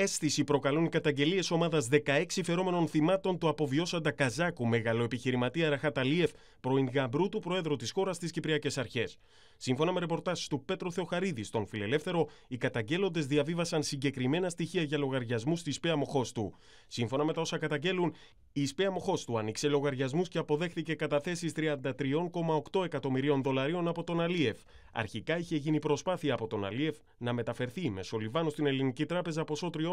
αίσθηση προκαλούν καταγγελίες ομάδας 16 φερόμενων θυμάτων του αποβιώσαντα Καζάκου, μεγαλοεπιχειρηματία Ραχαταλίεφ, πρώην γαμπρού του Προέδρου της χώρας στις Κυπριακές Αρχές. Σύμφωνα με ρεπορτάζ του Πέτρο Θεοχαρίδη στον Φιλελεύθερο, οι καταγγέλλοντες διαβίβασαν συγκεκριμένα στοιχεία για λογαριασμούς της ΠΕΑ του. Σύμφωνα με τα όσα καταγγέλουν, η ΣΠΕΑ του άνοιξε λογαριασμούς και αποδέχτηκε καταθέσει 33,8 εκατομμυρίων δολαρίων από τον Αλίεφ. Αρχικά είχε γίνει προσπάθεια από τον Αλίεφ να μεταφερθεί με Σολιβάνο στην Ελληνική Τράπεζα ποσό 3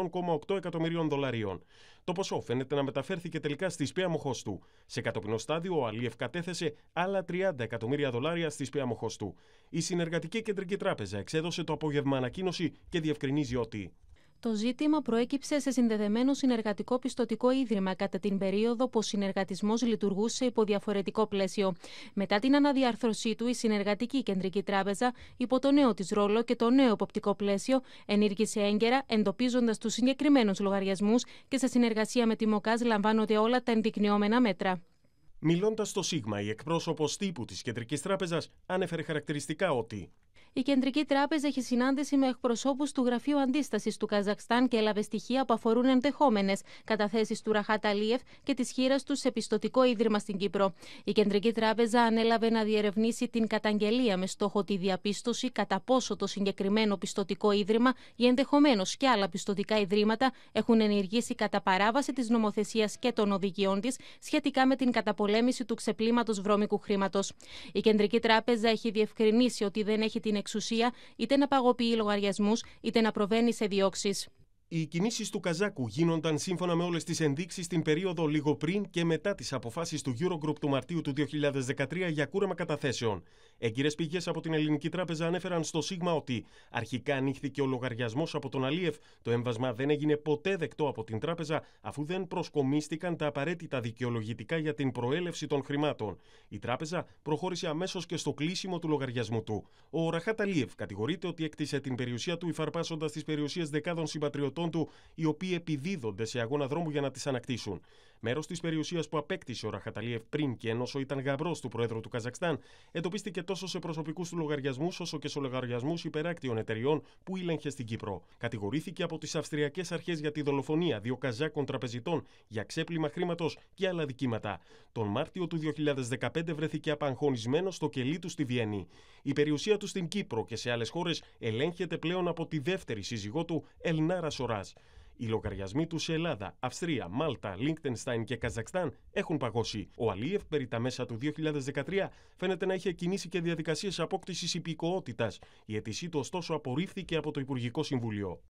εκατομμυρίων δολαρίων. Το ποσό φαίνεται να μεταφέρθηκε τελικά στη σπία του. Σε κατοπινό στάδιο, ο Αλίεφ κατέθεσε άλλα 30 εκατομμύρια δολάρια στη σπία του. Η Συνεργατική Κεντρική Τράπεζα εξέδωσε το απόγευμα ανακοίνωση και διευκρινίζει ότι το ζήτημα προέκυψε σε συνδεδεμένο συνεργατικό πιστοτικό ίδρυμα κατά την περίοδο που ο συνεργατισμός λειτουργούσε υπό διαφορετικό πλαίσιο. Μετά την αναδιάρθρωσή του, η Συνεργατική Κεντρική Τράπεζα, υπό το νέο της ρόλο και το νέο εποπτικό πλαίσιο, ενήργησε έγκαιρα, εντοπίζοντας τους συγκεκριμένους λογαριασμούς και σε συνεργασία με τη ΜΟΚΑΣ λαμβάνονται όλα τα ενδεικνυόμενα μέτρα. Μιλώντας στο ΣΥΓΜΑ, η εκπρόσωπος τύπου της Κεντρικής Τράπεζας ανέφερε χαρακτηριστικά ότι η Κεντρική Τράπεζα έχει συνάντηση με εκπροσώπους του Γραφείου Αντίστασης του Καζακστάν και έλαβε στοιχεία που αφορούν ενδεχόμενες καταθέσεις του Ραχάτα Αλίεφ και της χείρας του σε πιστοτικό ίδρυμα στην Κύπρο. Η Κεντρική Τράπεζα ανέλαβε να διερευνήσει την καταγγελία με στόχο τη διαπίστωση κατά πόσο το συγκεκριμένο πιστοτικό ίδρυμα ή ενδεχομένως και άλλα πιστοτικά ιδρύματα έχουν ενεργήσει κατά παράβαση της νομοθεσίας και των οδηγιών της σχετικά με την καταπολέμηση του ξεπλήματος βρώμικου χρήματος. Η Κεντρική Τράπεζα έχει διευκρινίσει ότι δεν έχει την εξουσία είτε να παγωποιεί λογαριασμούς είτε να προβαίνει σε διώξεις. Οι κινήσεις του Καζάκου γίνονταν σύμφωνα με όλες τις ενδείξεις την περίοδο λίγο πριν και μετά τις αποφάσεις του Eurogroup του Μαρτίου του 2013 για κούρεμα καταθέσεων. Έγκυρε πηγές από την Ελληνική Τράπεζα ανέφεραν στο Σίγμα ότι αρχικά ανοίχθηκε ο λογαριασμός από τον Αλίεφ. Το έμβασμα δεν έγινε ποτέ δεκτό από την τράπεζα, αφού δεν προσκομίστηκαν τα απαραίτητα δικαιολογητικά για την προέλευση των χρημάτων. Η τράπεζα προχώρησε αμέσως και στο κλείσιμο του λογαριασμού του. Ο Ραχάτα Αλίεφ κατηγορείται ότι έκτισε την περιουσία του υφαρπάσοντας τις περιουσίες δεκάδων συμπατριωτών του, οι οποίοι επιδίδονται σε αγώνα δρόμου για να τις ανακτήσουν. Μέρος της περιουσίας που απέκτησε ο Ραχαταλίευ πριν και ενώσο ήταν γαμπρός του Προέδρου του Καζακστάν, εντοπίστηκε τόσο σε προσωπικούς του λογαριασμούς όσο και σε λογαριασμούς υπεράκτιων εταιριών που ήλεγχε στην Κύπρο. Κατηγορήθηκε από τις Αυστριακές Αρχές για τη δολοφονία δύο Καζάκων τραπεζιτών για ξέπλυμα χρήματος και άλλα δικήματα. Τον Μάρτιο του 2015 βρέθηκε απαγχωνισμένος στο κελί του στη Βιέννη. Η περιουσία του στην Κύπρο και σε άλλες χώρες ελέγχεται πλέον από τη δεύτερη σύζυγό του Ελνάρα Σοράς. Οι λογαριασμοί τους σε Ελλάδα, Αυστρία, Μάλτα, Λίνκτενστάιν και Καζακστάν έχουν παγώσει. Ο Αλίεφ περί τα μέσα του 2013 φαίνεται να είχε κινήσει και διαδικασίες απόκτησης υπηκότητα. Η αιτησή του ωστόσο απορρίφθηκε από το Υπουργικό Συμβούλιο.